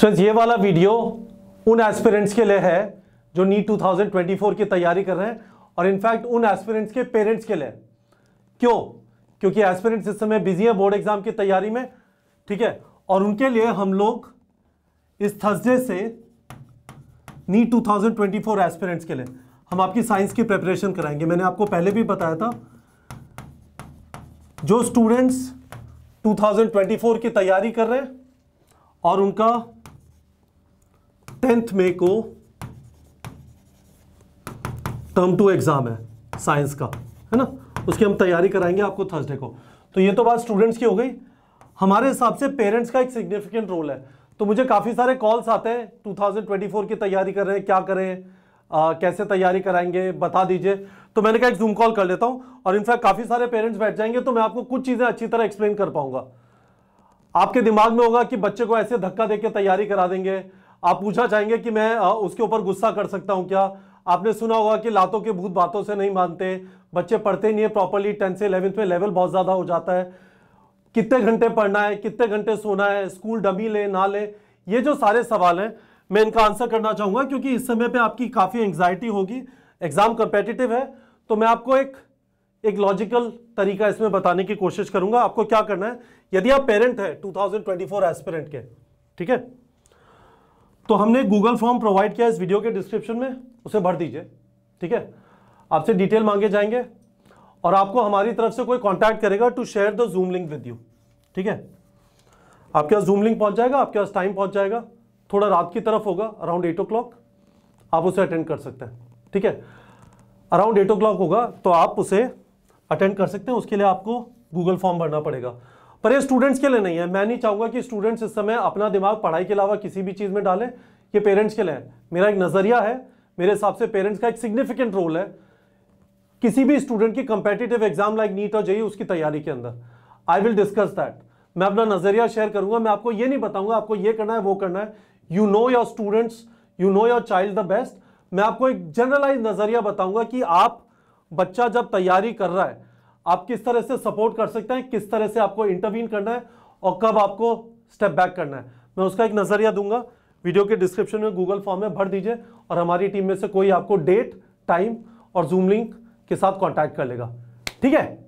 सो so, ये वाला video उन एस्पिरेंट्स के लिए है जो नीट 2024 की तैयारी कर रहे हैं और इनफैक्ट उन एस्पिरेंट्स के पेरेंट्स के लिए क्यों क्योंकि एस्पिरेंट्स इस समय बिजी हैं बोर्ड एग्जाम की तैयारी में ठीक है और उनके लिए हम लोग इस थर्सडे से नीट 2024 एस्पिरेंट्स के लिए हम आपकी साइंस की प्रिपरेशन कराएंगे मैंने आपको पहले भी बताया था जो स्टूडेंट्स 2024 की तैयारी कर रहे हैं और उनका टेंथ मई को टर्म टू एग्जाम है साइंस का है ना उसकी हम तैयारी कराएंगे आपको थर्सडे को तो ये तो बात स्टूडेंट्स की हो गई हमारे हिसाब से पेरेंट्स का एक सिग्निफिकेंट रोल है तो मुझे काफ़ी सारे कॉल्स आते हैं 2024 की तैयारी कर रहे हैं क्या करें आ, कैसे तैयारी कराएंगे बता दीजिए तो मैंने कहा एक जूम कॉल कर लेता हूं और इनफैक्ट काफ़ी सारे पेरेंट्स बैठ जाएंगे तो मैं आपको कुछ चीज़ें अच्छी तरह एक्सप्लेन कर पाऊंगा आपके दिमाग में होगा कि बच्चे को ऐसे धक्का देकर तैयारी करा देंगे आप पूछा चाहेंगे कि मैं उसके ऊपर गुस्सा कर सकता हूँ क्या आपने सुना होगा कि लातों के भूत बातों से नहीं मानते बच्चे पढ़ते नहीं है प्रॉपरली टेंथ से इलेवेंथ में लेवल बहुत ज़्यादा हो जाता है कितने घंटे पढ़ना है कितने घंटे सोना है स्कूल डमी ले ना ले ये जो सारे सवाल हैं मैं इनका आंसर करना चाहूंगा क्योंकि इस समय पे आपकी काफ़ी एंग्जाइटी होगी एग्ज़ाम कंपेटिटिव है तो मैं आपको एक एक लॉजिकल तरीका इसमें बताने की कोशिश करूंगा आपको क्या करना है यदि आप पेरेंट हैं 2024 एस्पिरेंट के ठीक है तो हमने गूगल फॉर्म प्रोवाइड किया इस वीडियो के डिस्क्रिप्शन में उसे भर दीजिए ठीक है आपसे डिटेल मांगे जाएंगे और आपको हमारी तरफ से कोई कॉन्टैक्ट करेगा to share the zoom link with you ठीक है आपके पास जूम लिंक पहुंच जाएगा आपके पास टाइम पहुंच जाएगा थोड़ा रात की तरफ होगा अराउंड एट ओ आप उसे अटेंड कर सकते हैं ठीक है अराउंड एट ओ होगा तो आप उसे अटेंड कर सकते हैं उसके लिए आपको गूगल फॉर्म भरना पड़ेगा पर ये स्टूडेंट्स के लिए नहीं है मैं नहीं चाहूंगा कि स्टूडेंट्स इस समय अपना दिमाग पढ़ाई के अलावा किसी भी चीज़ में डालें ये पेरेंट्स के लिए मेरा एक नज़रिया है मेरे हिसाब से पेरेंट्स का एक सिग्निफिकेंट रोल है किसी भी स्टूडेंट की कंपेटेटिव एग्जाम लाइक नीट और जई e उसकी तैयारी के अंदर आई विल डिस्कस दैट मैं अपना नजरिया शेयर करूंगा मैं आपको ये नहीं बताऊंगा आपको ये करना है वो करना है you know your students you know your child the best मैं आपको एक जनरलाइज नजरिया बताऊंगा कि आप बच्चा जब तैयारी कर रहा है आप किस तरह से सपोर्ट कर सकते हैं किस तरह से आपको इंटरवीन करना है और कब आपको स्टेप बैक करना है मैं उसका एक नज़रिया दूंगा वीडियो के डिस्क्रिप्शन में गूगल फॉर्म में भर दीजिए और हमारी टीम में से कोई आपको डेट टाइम और जूम लिंक के साथ कॉन्टैक्ट कर लेगा ठीक है